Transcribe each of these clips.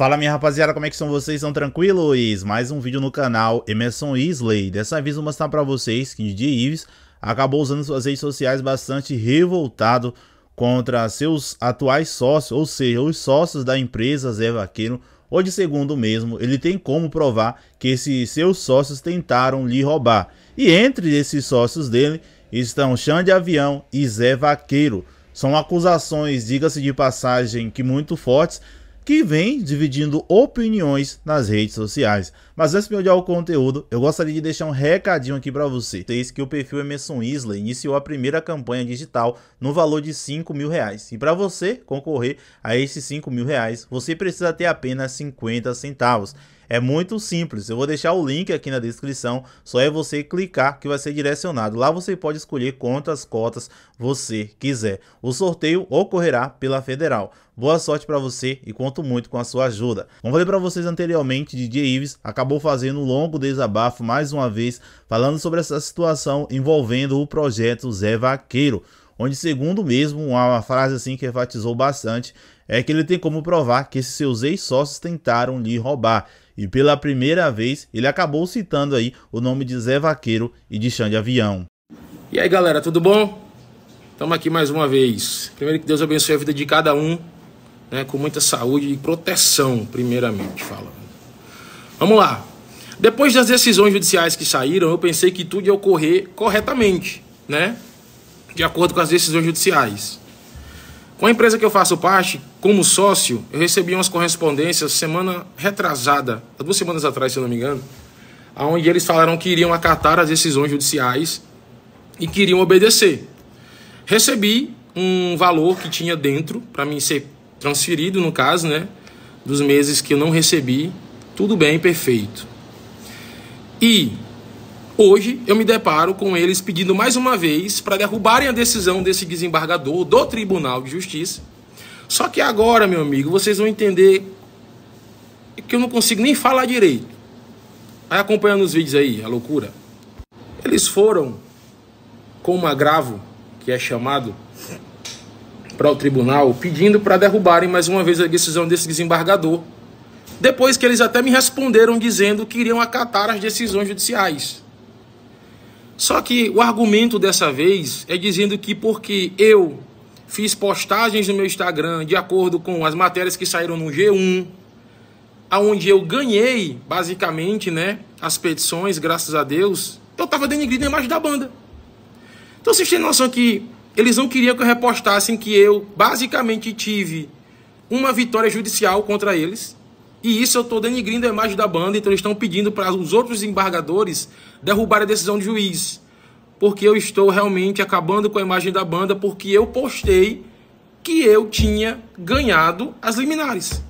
Fala minha rapaziada, como é que são vocês? Estão tranquilos? Mais um vídeo no canal Emerson Isley. Dessa vez vou mostrar pra vocês que DJ Ives acabou usando suas redes sociais bastante revoltado contra seus atuais sócios, ou seja, os sócios da empresa Zé Vaqueiro, ou de segundo mesmo, ele tem como provar que esses seus sócios tentaram lhe roubar. E entre esses sócios dele estão Xande Avião e Zé Vaqueiro. São acusações, diga-se de passagem, que muito fortes, que vem dividindo opiniões nas redes sociais. Mas antes de olhar o conteúdo, eu gostaria de deixar um recadinho aqui para você. Vocês que o perfil Emerson Isla iniciou a primeira campanha digital no valor de 5 mil reais. E para você concorrer a esses 5 mil reais, você precisa ter apenas 50 centavos. É muito simples. Eu vou deixar o link aqui na descrição. Só é você clicar que vai ser direcionado. Lá você pode escolher quantas cotas você quiser. O sorteio ocorrerá pela Federal. Boa sorte para você e conto muito com a sua ajuda. Como falei para vocês anteriormente, DJ Ives acabou fazendo um longo desabafo mais uma vez, falando sobre essa situação envolvendo o projeto Zé Vaqueiro, onde segundo mesmo, uma frase assim que enfatizou bastante, é que ele tem como provar que seus ex-sócios tentaram lhe roubar e pela primeira vez ele acabou citando aí o nome de Zé Vaqueiro e de Xande Avião. E aí galera, tudo bom? Estamos aqui mais uma vez. Primeiro que Deus abençoe a vida de cada um, né, com muita saúde e proteção, primeiramente falando. Vamos lá. Depois das decisões judiciais que saíram, eu pensei que tudo ia ocorrer corretamente, né? De acordo com as decisões judiciais. Com a empresa que eu faço parte, como sócio, eu recebi umas correspondências semana retrasada, há duas semanas atrás, se eu não me engano, onde eles falaram que iriam acatar as decisões judiciais e queriam obedecer. Recebi um valor que tinha dentro para mim ser transferido, no caso, né, dos meses que eu não recebi. Tudo bem, perfeito. E hoje eu me deparo com eles pedindo mais uma vez para derrubarem a decisão desse desembargador do Tribunal de Justiça só que agora, meu amigo, vocês vão entender que eu não consigo nem falar direito. Vai acompanhando os vídeos aí, a loucura. Eles foram com um agravo, que é chamado para o tribunal, pedindo para derrubarem mais uma vez a decisão desse desembargador. Depois que eles até me responderam dizendo que iriam acatar as decisões judiciais. Só que o argumento dessa vez é dizendo que porque eu fiz postagens no meu Instagram de acordo com as matérias que saíram no G1, aonde eu ganhei, basicamente, né, as petições, graças a Deus, eu tava denigrindo a imagem da banda. Então vocês têm noção que eles não queriam que eu repostassem que eu, basicamente, tive uma vitória judicial contra eles, e isso eu estou denigrindo a imagem da banda, então eles estão pedindo para os outros embargadores derrubar a decisão do juiz porque eu estou realmente acabando com a imagem da banda, porque eu postei que eu tinha ganhado as liminares.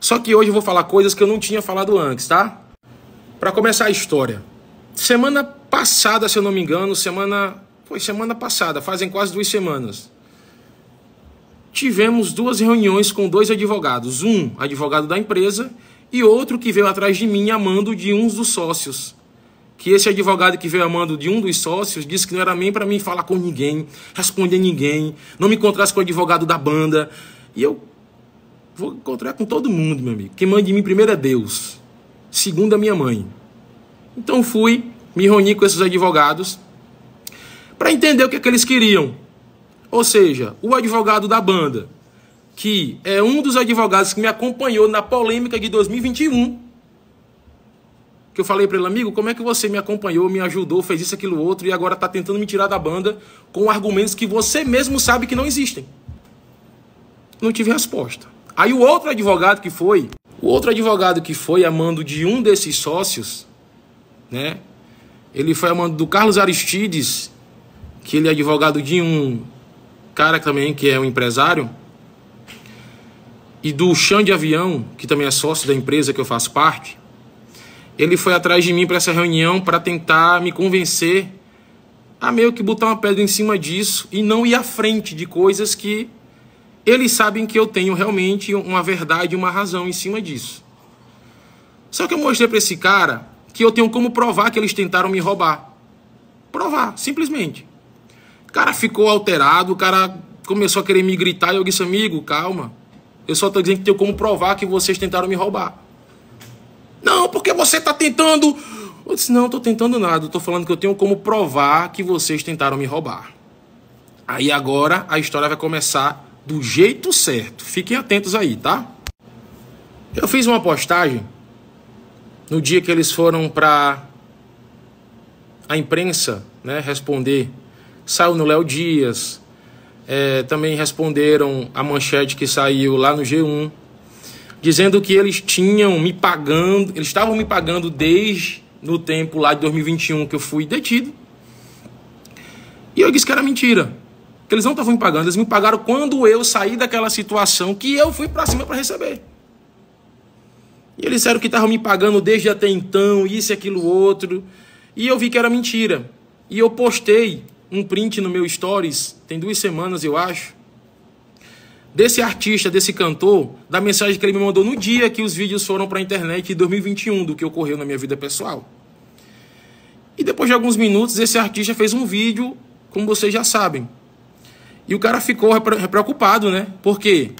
Só que hoje eu vou falar coisas que eu não tinha falado antes, tá? Para começar a história. Semana passada, se eu não me engano, semana. Foi semana passada, fazem quase duas semanas. Tivemos duas reuniões com dois advogados. Um advogado da empresa e outro que veio atrás de mim amando de um dos sócios que esse advogado que veio a mando de um dos sócios disse que não era nem para mim falar com ninguém, responder ninguém, não me encontrasse com o advogado da banda. E eu vou encontrar com todo mundo, meu amigo. Quem manda em mim primeiro é Deus, segundo a minha mãe. Então fui, me reuni com esses advogados para entender o que, é que eles queriam. Ou seja, o advogado da banda, que é um dos advogados que me acompanhou na polêmica de 2021 que eu falei para ele, amigo, como é que você me acompanhou, me ajudou, fez isso, aquilo, outro, e agora está tentando me tirar da banda com argumentos que você mesmo sabe que não existem? Não tive resposta. Aí o outro advogado que foi, o outro advogado que foi a mando de um desses sócios, né? Ele foi a mando do Carlos Aristides, que ele é advogado de um cara também que é um empresário, e do Xande Avião, que também é sócio da empresa que eu faço parte, ele foi atrás de mim para essa reunião para tentar me convencer a meio que botar uma pedra em cima disso e não ir à frente de coisas que eles sabem que eu tenho realmente uma verdade, uma razão em cima disso. Só que eu mostrei para esse cara que eu tenho como provar que eles tentaram me roubar. Provar, simplesmente. O cara ficou alterado, o cara começou a querer me gritar e eu disse, amigo, calma. Eu só estou dizendo que tenho como provar que vocês tentaram me roubar. Não, porque você está tentando. Eu disse, não, estou tentando nada. Estou falando que eu tenho como provar que vocês tentaram me roubar. Aí agora a história vai começar do jeito certo. Fiquem atentos aí, tá? Eu fiz uma postagem no dia que eles foram para a imprensa né, responder. Saiu no Léo Dias. É, também responderam a manchete que saiu lá no G1 dizendo que eles tinham me pagando, eles estavam me pagando desde no tempo lá de 2021 que eu fui detido. E eu disse que era mentira. Que eles não estavam me pagando, eles me pagaram quando eu saí daquela situação que eu fui para cima para receber. E eles disseram que estavam me pagando desde até então, isso e aquilo outro. E eu vi que era mentira. E eu postei um print no meu stories, tem duas semanas, eu acho, desse artista, desse cantor, da mensagem que ele me mandou no dia que os vídeos foram para a internet em 2021, do que ocorreu na minha vida pessoal. E depois de alguns minutos, esse artista fez um vídeo, como vocês já sabem. E o cara ficou preocupado, né? Por quê?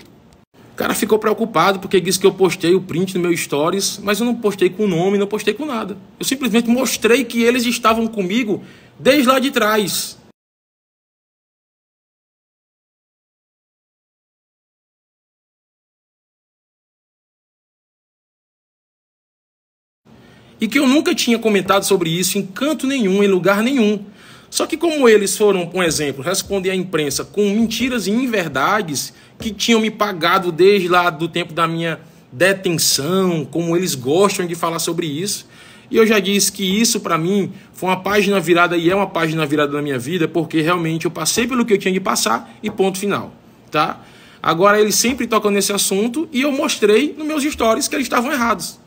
O cara ficou preocupado porque disse que eu postei o print no meu stories, mas eu não postei com o nome, não postei com nada. Eu simplesmente mostrei que eles estavam comigo desde lá de trás. e que eu nunca tinha comentado sobre isso em canto nenhum, em lugar nenhum. Só que como eles foram, por exemplo, responder à imprensa com mentiras e inverdades que tinham me pagado desde lá do tempo da minha detenção, como eles gostam de falar sobre isso. E eu já disse que isso para mim foi uma página virada e é uma página virada na minha vida, porque realmente eu passei pelo que eu tinha de passar e ponto final, tá? Agora eles sempre tocam nesse assunto e eu mostrei nos meus stories que eles estavam errados.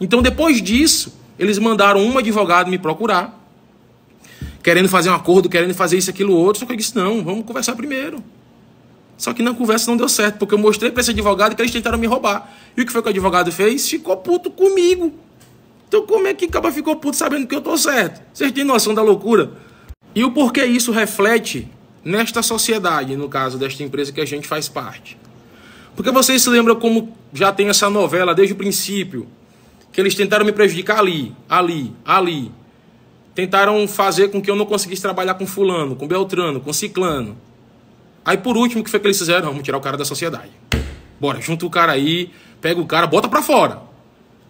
Então, depois disso, eles mandaram um advogado me procurar, querendo fazer um acordo, querendo fazer isso, aquilo, outro. Só que eu disse: não, vamos conversar primeiro. Só que na conversa não deu certo, porque eu mostrei para esse advogado que eles tentaram me roubar. E o que foi que o advogado fez? Ficou puto comigo. Então, como é que acaba ficou puto sabendo que eu tô certo? Vocês têm noção da loucura? E o porquê isso reflete nesta sociedade, no caso desta empresa que a gente faz parte? Porque vocês se lembram como já tem essa novela desde o princípio, que eles tentaram me prejudicar ali, ali, ali. Tentaram fazer com que eu não conseguisse trabalhar com fulano, com beltrano, com ciclano. Aí por último, o que foi que eles fizeram? Vamos tirar o cara da sociedade. Bora, junta o cara aí, pega o cara, bota pra fora.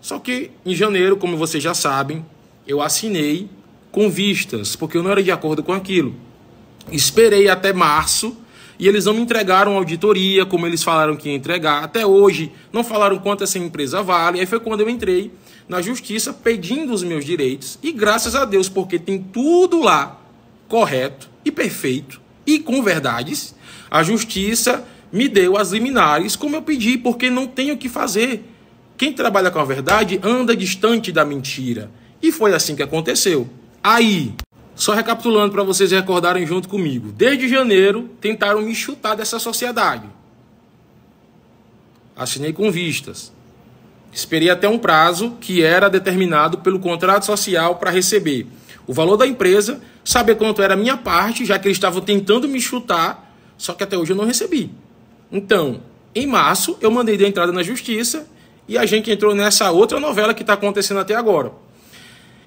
Só que em janeiro, como vocês já sabem, eu assinei com vistas, porque eu não era de acordo com aquilo. Esperei até março e eles não me entregaram auditoria, como eles falaram que ia entregar até hoje, não falaram quanto essa empresa vale. Aí foi quando eu entrei na justiça pedindo os meus direitos, e graças a Deus, porque tem tudo lá correto e perfeito e com verdades, a justiça me deu as liminares como eu pedi, porque não tenho o que fazer. Quem trabalha com a verdade anda distante da mentira. E foi assim que aconteceu. Aí, só recapitulando para vocês recordarem junto comigo. Desde janeiro, tentaram me chutar dessa sociedade. Assinei com vistas. Esperei até um prazo que era determinado pelo contrato social para receber o valor da empresa, saber quanto era a minha parte, já que eles estavam tentando me chutar, só que até hoje eu não recebi. Então, em março, eu mandei de entrada na justiça e a gente entrou nessa outra novela que está acontecendo até agora.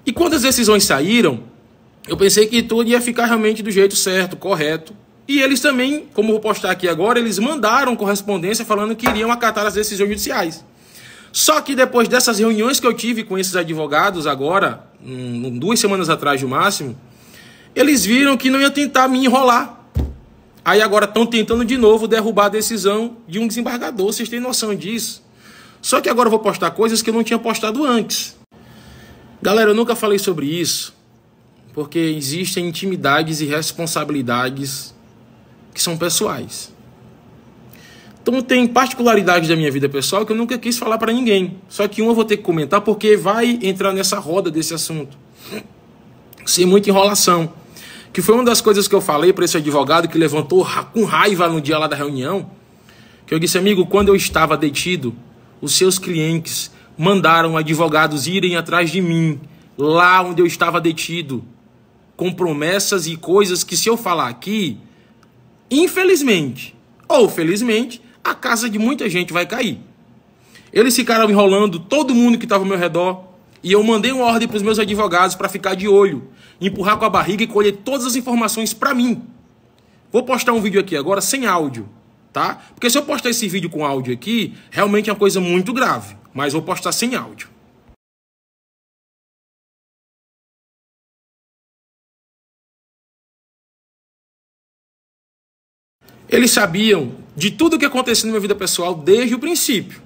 E quando as decisões saíram, eu pensei que tudo ia ficar realmente do jeito certo, correto. E eles também, como vou postar aqui agora, eles mandaram correspondência falando que iriam acatar as decisões judiciais. Só que depois dessas reuniões que eu tive com esses advogados agora, um, hum, duas semanas atrás no máximo, eles viram que não ia tentar me enrolar. Aí agora estão tentando de novo derrubar a decisão de um desembargador, vocês têm noção disso? Só que agora eu vou postar coisas que eu não tinha postado antes. Galera, eu nunca falei sobre isso, porque existem intimidades e responsabilidades que são pessoais. Então tem particularidades da minha vida pessoal que eu nunca quis falar para ninguém. Só que uma eu vou ter que comentar porque vai entrar nessa roda desse assunto. Sem muita enrolação. Que foi uma das coisas que eu falei para esse advogado que levantou com raiva no dia lá da reunião. Que eu disse, amigo, quando eu estava detido, os seus clientes mandaram advogados irem atrás de mim, lá onde eu estava detido com promessas e coisas que, se eu falar aqui, infelizmente ou felizmente, a casa de muita gente vai cair. Eles ficaram enrolando todo mundo que estava ao meu redor e eu mandei uma ordem para os meus advogados para ficar de olho, empurrar com a barriga e colher todas as informações para mim. Vou postar um vídeo aqui agora sem áudio, tá? Porque se eu postar esse vídeo com áudio aqui, realmente é uma coisa muito grave, mas vou postar sem áudio. Eles sabiam de tudo o que acontecia na minha vida pessoal desde o princípio.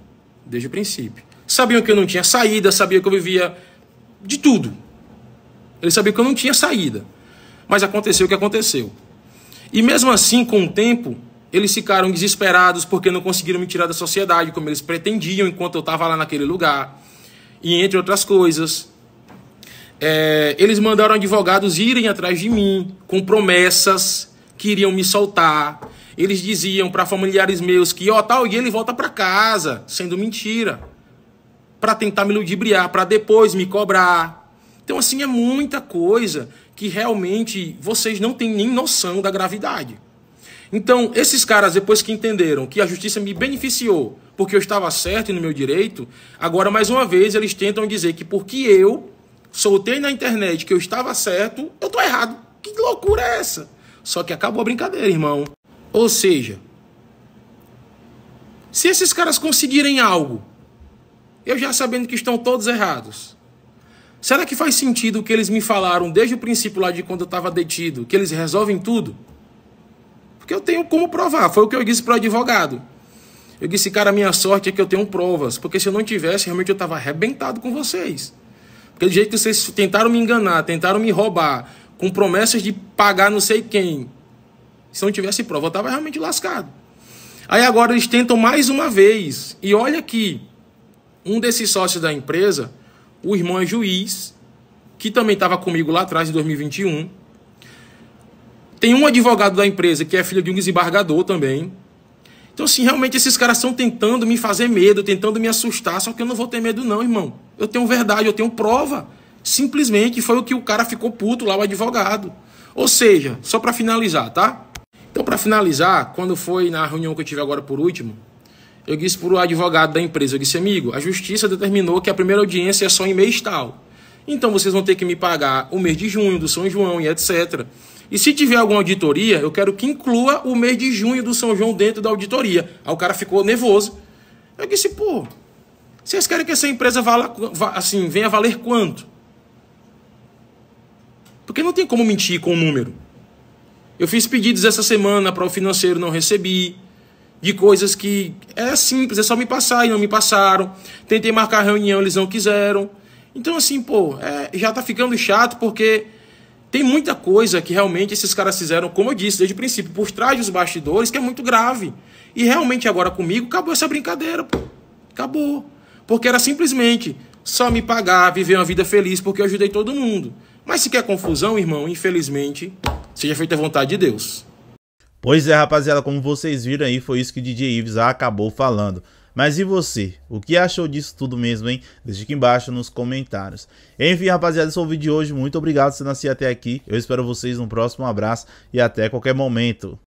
Desde o princípio. Sabiam que eu não tinha saída, sabiam que eu vivia de tudo. Eles sabiam que eu não tinha saída. Mas aconteceu o que aconteceu. E mesmo assim, com o tempo, eles ficaram desesperados porque não conseguiram me tirar da sociedade como eles pretendiam enquanto eu estava lá naquele lugar. E entre outras coisas, é, eles mandaram advogados irem atrás de mim com promessas que iriam me soltar, eles diziam para familiares meus que, ó, tal, e ele volta para casa, sendo mentira. Para tentar me ludibriar, para depois me cobrar. Então, assim, é muita coisa que realmente vocês não têm nem noção da gravidade. Então, esses caras, depois que entenderam que a justiça me beneficiou porque eu estava certo e no meu direito, agora, mais uma vez, eles tentam dizer que porque eu soltei na internet que eu estava certo, eu estou errado. Que loucura é essa? Só que acabou a brincadeira, irmão. Ou seja, se esses caras conseguirem algo, eu já sabendo que estão todos errados, será que faz sentido o que eles me falaram desde o princípio lá de quando eu estava detido, que eles resolvem tudo? Porque eu tenho como provar, foi o que eu disse para o advogado. Eu disse, cara, minha sorte é que eu tenho provas, porque se eu não tivesse, realmente eu estava arrebentado com vocês. Porque do jeito que vocês tentaram me enganar, tentaram me roubar, com promessas de pagar não sei quem, se não tivesse prova, eu estava realmente lascado. Aí agora eles tentam mais uma vez. E olha que um desses sócios da empresa, o irmão é juiz, que também estava comigo lá atrás em 2021. Tem um advogado da empresa que é filho de um desembargador também. Então, assim, realmente esses caras estão tentando me fazer medo, tentando me assustar, só que eu não vou ter medo, não, irmão. Eu tenho verdade, eu tenho prova. Simplesmente foi o que o cara ficou puto lá, o advogado. Ou seja, só para finalizar, tá? Então, para finalizar, quando foi na reunião que eu tive agora por último, eu disse para o advogado da empresa, eu disse, amigo, a justiça determinou que a primeira audiência é só em mês tal. Então, vocês vão ter que me pagar o mês de junho do São João e etc. E se tiver alguma auditoria, eu quero que inclua o mês de junho do São João dentro da auditoria. Aí o cara ficou nervoso. Eu disse, pô, vocês querem que essa empresa vala, assim, venha valer quanto? Porque não tem como mentir com o número. Eu fiz pedidos essa semana para o financeiro, não recebi. De coisas que é simples, é só me passar e não me passaram. Tentei marcar reunião, eles não quiseram. Então, assim, pô, é, já tá ficando chato porque tem muita coisa que realmente esses caras fizeram, como eu disse desde o princípio, por trás dos bastidores, que é muito grave. E realmente agora comigo acabou essa brincadeira, pô. Acabou. Porque era simplesmente só me pagar, viver uma vida feliz porque eu ajudei todo mundo. Mas se quer confusão, irmão, infelizmente, seja feita a vontade de Deus. Pois é, rapaziada, como vocês viram aí, foi isso que o DJ Ives acabou falando. Mas e você? O que achou disso tudo mesmo, hein? Deixa aqui embaixo nos comentários. Enfim, rapaziada, esse foi o vídeo de hoje. Muito obrigado por nascer até aqui. Eu espero vocês no próximo. Um abraço e até qualquer momento.